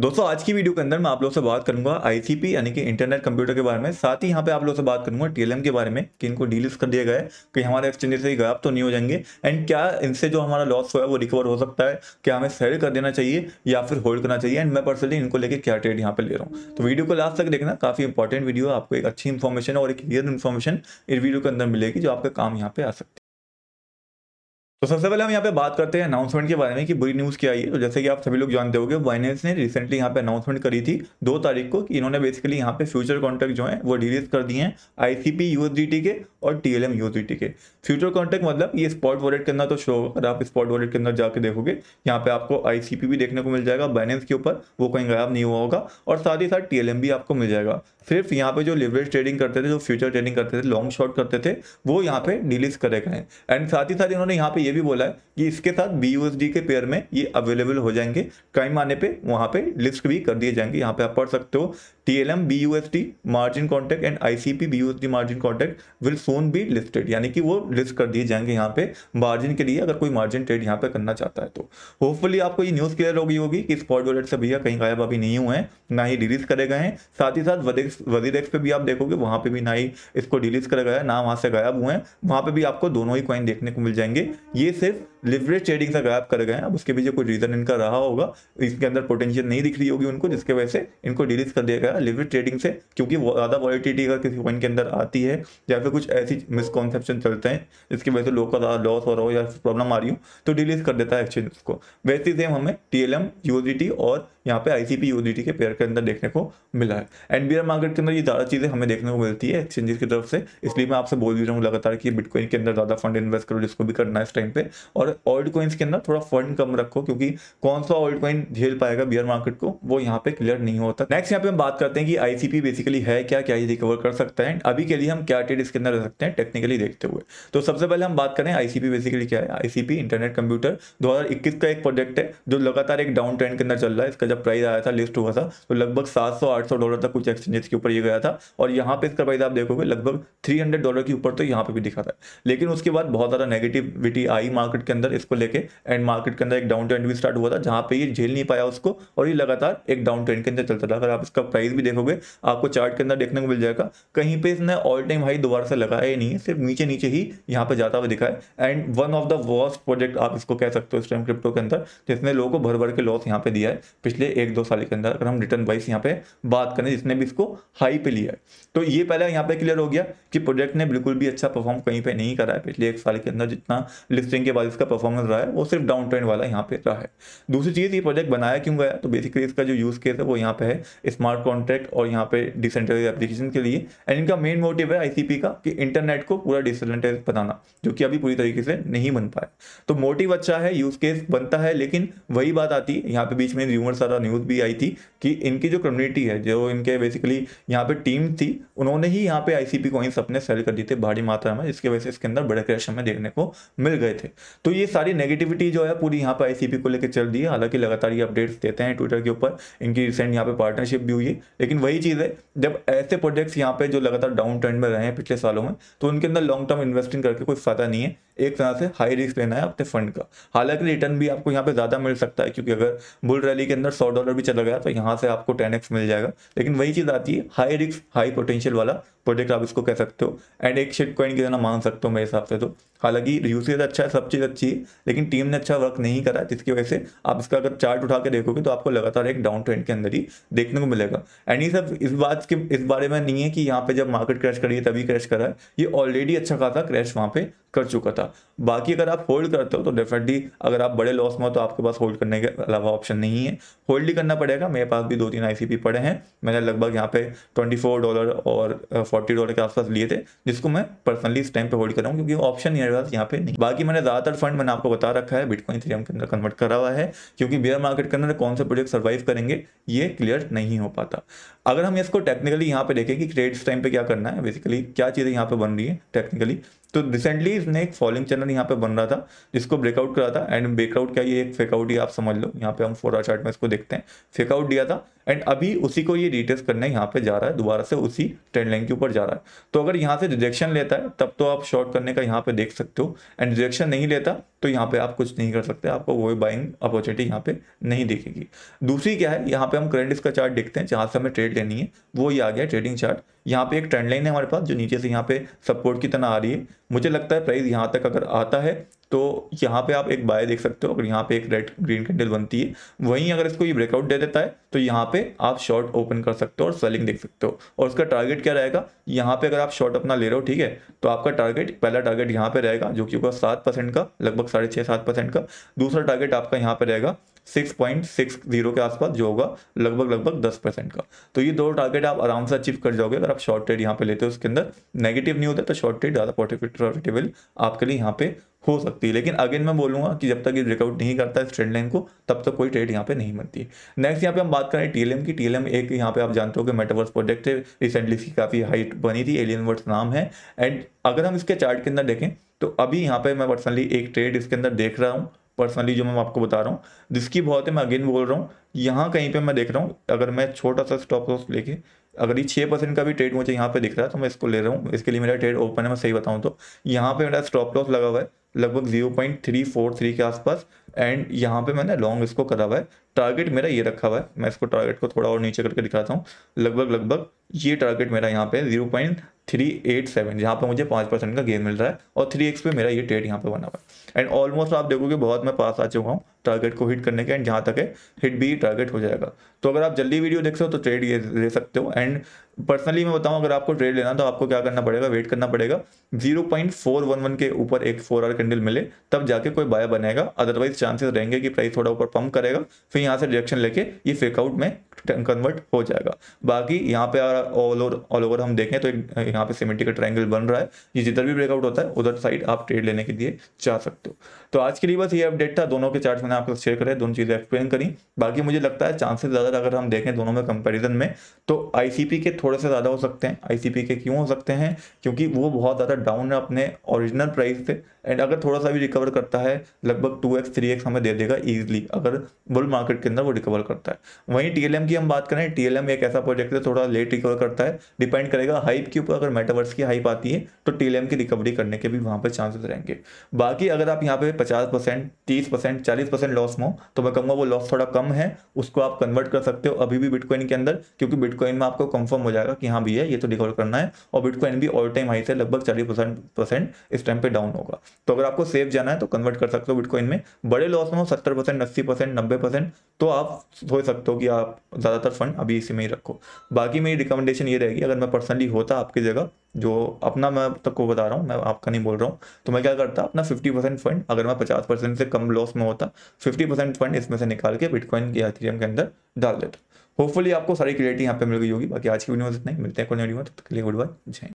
दोस्तों आज की वीडियो के अंदर मैं आप लोग से बात करूंगा आईसीपी यानी कि इंटरनेट कंप्यूटर के बारे में साथ ही यहाँ पे आप लोग से बात करूंगा टीएलएम के बारे में कि इनको डीलिस्ट कर दिया गया है कि हमारे एक्सचेंज से गायब तो नहीं हो जाएंगे एंड क्या इनसे जो हमारा लॉस हुआ है वो रिकवर हो सकता है क्या हमें सेल कर देना चाहिए या फिर होल्ड करना चाहिए एंड मैं पर्सनली इनको लेकर क्या ट्रेड यहाँ पर ले रहा हूँ तो वीडियो को लास्ट तक देखना काफी इंपॉर्टेंट वीडियो है आपको एक अच्छी इन्फॉर्मेशन और एक क्लियर इन्फॉर्मेशन इस वीडियो के अंदर मिलेगी जो आपका काम यहाँ पे आ सकती है तो सबसे पहले हम यहाँ पे बात करते हैं अनाउंसमेंट के बारे में कि बुरी न्यूज़ क्या आई है तो जैसे कि आप सभी लोग जानते होंगे बाइनेंस ने रिसेंटली यहाँ पे अनाउंसमेंट करी थी दो तारीख को कि इन्होंने बेसिकली यहाँ पे फ्यूचर कॉन्ट्रैक्ट जो है वो रिलीज कर दिए हैं आईसीपी यूएसडीटी के और टीएलएम यूएसडीटी के फ्यूचर कॉन्ट्रैक्ट मतलब ये स्पॉट वॉलेट के अंदर तो शो होगा अगर आप स्पॉट वॉलेट के अंदर जाकर देखोगे यहाँ पे आपको आईसीपी भी देखने को मिल जाएगा बाइनेंस के ऊपर वो कहीं गायब नहीं हुआ होगा और साथ ही साथ टीएलएम भी आपको मिल जाएगा सिर्फ यहाँ पे जो लिवरेज ट्रेडिंग करते थे जो फ्यूचर ट्रेडिंग करते थे लॉन्ग शॉर्ट करते थे वो यहाँ पे डिलीज करे गए एंड साथ ही साथ इन्होंने यहाँ पे भी बोला है कि इसके साथ बी के पेयर में ये अवेलेबल हो जाएंगे टाइम आने पर वहाँ पर लिस्ट भी कर दिए जाएंगे यहाँ पर आप पढ़ सकते हो TLM T margin contract and ICP T margin contract will soon be listed यानी कि वो लिस्ट कर दिए जाएंगे यहाँ पे मार्जिन के लिए अगर कोई मार्जिन ट्रेड यहाँ पे करना चाहता है तो होपफुली आपको ये न्यूज़ क्लियर हो गई होगी कि स्पॉट वॉलेट से भैया कहीं गायब अभी नहीं हुए हैं ना ही डिलीज करे गए हैं साथ ही साथ वजीर एक्स पे भी आप देखोगे वहाँ पे भी ना ही इसको डिलीज करा गया ना वहाँ से गायब हुए हैं वहाँ पे भी आपको दोनों ही कॉइन देखने को मिल जाएंगे ये सिर्फ लिवरेज ट्रेडिंग से गायब कर गए हैं अब उसके पीछे कोई रीज़न इनका रहा होगा इसके अंदर पोटेंशियल नहीं दिख रही होगी उनको जिसके वजह से इनको डिलीज कर दिया गया या लिविड ट्रेडिंग से क्योंकि ज़्यादा वॉलिटिटी अगर किसी कॉइन के अंदर आती है या फिर कुछ ऐसी मिसकॉन्सेप्शन चलते हैं जिसकी वजह से लोग का ज़्यादा लॉस हो रहा हो या प्रॉब्लम आ रही हो तो डिलीज कर देता है एक्सचेंज को वैसे ही सेम हमें टी एल और यहाँ पे आई सी पी के पेयर के अंदर देखने को मिला है एंड बी मार्केट के अंदर ये ज़्यादा चीज़ें हमें देखने को मिलती है एक्सचेंजेस की तरफ से इसलिए मैं आपसे बोल भी रहा हूँ लगातार कि बिटकॉइन के अंदर ज़्यादा फंड इन्वेस्ट करो जिसको भी करना है इस टाइम पे और ऑल्ड कॉइन्स के अंदर थोड़ा फंड कम रखो क्योंकि कौन सा ऑल्ड कॉइन झेल पाएगा बियर मार्केट को वो यहाँ पे क्लियर नहीं होता नेक्स्ट यहाँ पे हम बात करते हैं कि आईसीपी बेसिकली है क्या क्या ये रिकवर कर सकता है अभी के लिए हम क्या ट्रेड इसके अंदर रह सकते हैं टेक्निकली देखते हुए तो सबसे पहले हम बात करें आईसीपी बेसिकली क्या है आईसीपी इंटरनेट कंप्यूटर 2021 का एक प्रोजेक्ट है जो लगातार एक डाउन ट्रेंड के अंदर चल रहा है इसका जब प्राइस आया था लिस्ट हुआ था तो लगभग सात सौ डॉलर तक कुछ एक्सचेंजेस के ऊपर ये गया था और यहाँ पे इसका प्राइस आप देखोगे लगभग थ्री डॉलर के ऊपर तो यहाँ पे भी दिखा था लेकिन उसके बाद बहुत ज़्यादा नेगेटिविटी आई मार्केट के अंदर इसको लेके एंड मार्केट के अंदर एक डाउन ट्रेंड भी स्टार्ट हुआ था जहाँ पे ये झेल नहीं पाया उसको और ये लगातार एक डाउन ट्रेंड के अंदर चलता था अगर आप इसका प्राइस डेज भी देखोगे आपको चार्ट के अंदर देखने को मिल जाएगा कहीं पे इसने ऑल टाइम हाई दोबारा से लगाया ही नहीं है सिर्फ नीचे नीचे ही यहाँ पे जाता हुआ दिखा है and one of the worst project आप इसको कह सकते हो इस टाइम क्रिप्टो के अंदर जिसने लोगों को भर भर के लॉस यहाँ पे दिया है पिछले एक दो साल के अंदर अगर हम रिटर्न वाइस यहाँ पे बात करें जिसने भी इसको हाई पे लिया है तो ये पहले यहाँ पे क्लियर हो गया कि प्रोजेक्ट ने बिल्कुल भी अच्छा परफॉर्म कहीं पे नहीं करा है पिछले एक साल के अंदर जितना लिस्टिंग के बाद इसका परफॉर्मेंस रहा है वो सिर्फ डाउन ट्रेंड वाला यहाँ पे रहा है दूसरी चीज़ ये प्रोजेक्ट बनाया क्यों गया तो बेसिकली इसका जो यूज़ केस है वो यहाँ पे है स्मार्ट कॉन्ट्रैक्ट कॉन्ट्रैक्ट और यहाँ पे डिसेंट्रलाइज एप्लीकेशन के लिए एंड इनका मेन मोटिव है आईसीपी का कि इंटरनेट को पूरा डिसेंट्रलाइज बनाना जो कि अभी पूरी तरीके से नहीं बन पाया तो मोटिव अच्छा है यूज केस बनता है लेकिन वही बात आती है यहाँ पे बीच में रूमर सारा न्यूज़ भी आई थी कि इनकी जो कम्युनिटी है जो इनके बेसिकली यहाँ पे टीम थी उन्होंने ही यहाँ पे आईसीपी कॉइन्स अपने सेल कर दिए थे भारी मात्रा में जिसकी वजह से इसके अंदर बड़े क्रैश हमें देखने को मिल गए थे तो ये सारी नेगेटिविटी जो है पूरी यहाँ पे आईसीपी को लेकर चल दी है हालांकि लगातार ये अपडेट्स देते हैं ट्विटर के ऊपर इनकी रिसेंट यहाँ पे पार्टनरशिप भी हुई है लेकिन वही चीज़ है जब ऐसे प्रोजेक्ट्स यहाँ पे जो लगातार डाउन ट्रेंड में रहे हैं पिछले सालों में तो उनके अंदर लॉन्ग टर्म इन्वेस्टिंग करके कोई फ़ायदा नहीं है एक तरह से हाई रिस्क लेना है अपने फंड का हालांकि रिटर्न भी आपको यहाँ पे ज़्यादा मिल सकता है क्योंकि अगर बुल रैली के अंदर सौ डॉलर भी चला गया तो यहाँ से आपको टेन एक्स मिल जाएगा लेकिन वही चीज़ आती है हाई रिस्क हाई पोटेंशियल वाला प्रोडक्ट आप इसको कह सकते हो एंड एक शिट कॉइन की तरह मान सकते हो मेरे हिसाब से तो हालांकि यूसेज अच्छा है सब चीज़ अच्छी है लेकिन टीम ने अच्छा वर्क नहीं करा जिसकी वजह से आप इसका अगर चार्ट उठा के देखोगे तो आपको लगातार एक डाउन ट्रेंड के अंदर ही देखने को मिलेगा एंड ये सब इस बात के इस बारे में नहीं है कि यहाँ पे जब मार्केट क्रैश करी है तभी क्रैश करा है ये ऑलरेडी अच्छा खासा क्रैश वहाँ पे कर चुका था बाकी अगर आप होल्ड करते हो तो डेफिनेटली अगर आप बड़े लॉस में हो तो आपके पास होल्ड करने के अलावा ऑप्शन नहीं है होल्ड ही करना पड़ेगा मेरे पास भी दो तीन आई पड़े हैं मैंने लगभग यहाँ पे ट्वेंटी फोर डॉलर और फोर्टी डॉलर के आसपास लिए थे जिसको मैं पर्सनली इस टाइम पे होल्ड कर रहा हूँ क्योंकि ऑप्शन मेरे पास यहाँ पे नहीं बाकी मैंने ज़्यादातर फंड मैंने आपको बता रखा है बिटकॉइन थ्री के अंदर कन्वर्ट करा हुआ है क्योंकि बियर मार्केट के अंदर कौन से प्रोजेक्ट सर्वाइव करेंगे ये क्लियर नहीं हो पाता अगर हम इसको टेक्निकली यहाँ पे देखें कि ट्रेड टाइम पे क्या करना है बेसिकली क्या चीज़ें यहाँ पे बन रही है टेक्निकली तो रिसेंटली इसने एक फॉलिंग चैनल यहाँ पे बन रहा था जिसको ब्रेकआउट करा था एंड ब्रेकआउट क्या ये एक फेकआउट ही आप समझ लो यहाँ पे हम फोरा चार्ट में इसको देखते हैं फेकआउट दिया था एंड अभी उसी को ये रिटेस्ट करने यहाँ पे जा रहा है दोबारा से उसी ट्रेंड लाइन के ऊपर जा रहा है तो अगर यहाँ से रिजेक्शन लेता है तब तो आप शॉर्ट करने का यहाँ पे देख सकते हो एंड रिजेक्शन नहीं लेता तो यहाँ पे आप कुछ नहीं कर सकते आपको वो बाइंग अपॉर्चुनिटी यहाँ पे नहीं देखेगी दूसरी क्या है यहाँ पे हम करेंट इसका चार्ट देखते हैं जहाँ से हमें ट्रेड लेनी है वो ये आ गया ट्रेडिंग चार्ट यहाँ पे एक ट्रेंड लाइन है हमारे पास जो नीचे से यहाँ पे सपोर्ट की तरह आ रही है मुझे लगता है प्राइस यहाँ तक अगर आता है तो यहाँ पे आप एक बाय देख सकते हो अगर यहाँ पे एक रेड ग्रीन कैंडल बनती है वहीं अगर इसको ये ब्रेकआउट दे देता है तो यहाँ पे आप शॉर्ट ओपन कर सकते हो और सेलिंग देख सकते हो और उसका टारगेट क्या रहेगा यहाँ पे अगर आप शॉर्ट अपना ले रहे हो ठीक है तो आपका टारगेट पहला टारगेट यहाँ पे रहेगा जो कि होगा सात परसेंट का लगभग साढ़े छः सात परसेंट का दूसरा टारगेट आपका यहाँ पे रहेगा सिक्स पॉइंट सिक्स जीरो के आसपास जो होगा लगभग लगभग दस परसेंट का तो ये दो टारगेट आप आराम से अचीव कर जाओगे अगर आप शॉर्ट ट्रेड यहाँ पे लेते हो उसके अंदर नेगेटिव नहीं होता तो शॉर्ट ट्रेड ज़्यादा प्रॉफिटेबल आपके लिए यहाँ पे हो सकती है लेकिन अगेन मैं बोलूंगा कि जब तक ये ब्रेकआउट नहीं करता है इस ट्रेंड लाइन को तब तक तो कोई ट्रेड यहाँ पे नहीं बनती नेक्स्ट यहाँ पे हम बात करें टीएलएम की टीएलएम एक यहाँ पे आप जानते हो कि मेटावर्स प्रोजेक्ट है रिसेंटली इसकी काफ़ी हाइट बनी थी एलियन वर्ड्स नाम है एंड अगर हम इसके चार्ट के अंदर देखें तो अभी यहाँ पे मैं पर्सनली एक ट्रेड इसके अंदर देख रहा हूँ पर्सनली जो मैं आपको बता रहा हूँ जिसकी बहुत है मैं अगेन बोल रहा हूँ यहाँ कहीं पे मैं देख रहा हूँ अगर मैं छोटा सा स्टॉप लॉस लेके अगर ये छः परसेंट का भी ट्रेड मुझे यहाँ पे दिख रहा है तो मैं इसको ले रहा हूँ इसके लिए मेरा ट्रेड ओपन है मैं सही बताऊँ तो यहाँ पे मेरा स्टॉप लॉस लगा हुआ है लगभग zero point three four three के आसपास एंड यहाँ पे मैंने लॉन्ग इसको करा हुआ है टारगेट मेरा ये रखा हुआ है मैं इसको टारगेट को थोड़ा और नीचे करके दिखाता हूँ लगभग लगभग ये टारगेट मेरा यहाँ पे zero point three eight seven जहाँ पर मुझे पाँच परसेंट का गेन मिल रहा है और थ्री एक्स पे मेरा ये ट्रेड यहाँ पे बना हुआ है एंड ऑलमोस्ट आप देखोगे बहुत मैं पास आ चुका हूँ टारगेट को हिट करने के एंड जहाँ तक है हिट भी टारगेट हो जाएगा तो अगर आप जल्दी वीडियो देख सकते हो तो ट्रेड ये ले सकते हो एंड पर्सनली मैं बताऊँ अगर आपको ट्रेड लेना तो आपको क्या करना पड़ेगा वेट करना पड़ेगा 0.411 के ऊपर एक फोर आर कैंडल मिले तब जाके कोई बाय बनेगा अदरवाइज चांसेस रहेंगे कि प्राइस थोड़ा ऊपर पंप करेगा फिर यहाँ से रिएक्शन लेके ये फेकआउट में कन्वर्ट हो जाएगा बाकी यहाँ पे ऑल ओवर ऑल ओवर हम देखें तो एक यहाँ पे सीमेंटी का ट्राइंगल बन रहा है ये जिधर भी ब्रेकआउट होता है उधर साइड आप ट्रेड लेने के लिए जा सकते हो तो आज के लिए बस ये अपडेट था दोनों के चार्ट मैंने आपके शेयर करें दोनों चीज़ें एक्सप्लेन करी बाकी मुझे लगता है चांसेस ज़्यादा अगर हम देखें दोनों में कंपैरिजन में तो आईसीपी के थोड़े से ज़्यादा हो सकते हैं आईसीपी के क्यों हो सकते हैं क्योंकि वो बहुत ज़्यादा डाउन है अपने ओरिजिनल प्राइस से एंड अगर थोड़ा सा भी रिकवर करता है लगभग टू एक्स थ्री एक्स हमें दे देगा ईजिली अगर बुल मार्केट के अंदर वो रिकवर करता है वहीं टी की हम बात करें टी एक ऐसा प्रोजेक्ट है थोड़ा लेट रिकवर करता है डिपेंड करेगा हाइप के ऊपर अगर मेटावर्स की हाइप आती है तो टी की रिकवरी करने के भी वहाँ पर चांसेस रहेंगे बाकी अगर आप यहाँ पे पचास परसेंट तीस परसेंट चालीस परसेंट लॉस में हो तो मैं कहूँगा वो लॉस थोड़ा कम है उसको आप कन्वर्ट कर सकते हो अभी भी बिटकॉइन के अंदर क्योंकि बिटकॉइन में आपको कंफर्म हो जाएगा कि हाँ भैया ये तो रिकवर करना है और बिटकॉइन भी ऑल टाइम हाई से लगभग चालीस परसेंट इस टाइम पे डाउन होगा तो अगर आपको सेफ जाना है तो कन्वर्ट कर सकते हो बिटकॉइन में बड़े लॉस में हो सत्तर परसेंट अस्सी परसेंट नब्बे परसेंट तो आप सोच सकते हो कि आप ज़्यादातर फंड अभी इसी में ही रखो बाकी मेरी रिकमेंडेशन ये रहेगी अगर मैं पर्सनली होता आपकी जगह जो अपना मैं को बता रहा हूँ मैं आपका नहीं बोल रहा हूँ तो मैं क्या करता अपना फिफ्टी परसेंट फंड अगर मैं पचास परसेंट से कम लॉस में होता फिफ्टी परसेंट फंड इसमें से निकाल के बिटकॉइन के थीरियम के अंदर डाल देता होपफुली आपको सारी क्लियरिटी यहाँ पे मिल गई होगी बाकी आज की वीडियो में इतना ही मिलते हैं कोई वीडियो में गुड बाय जय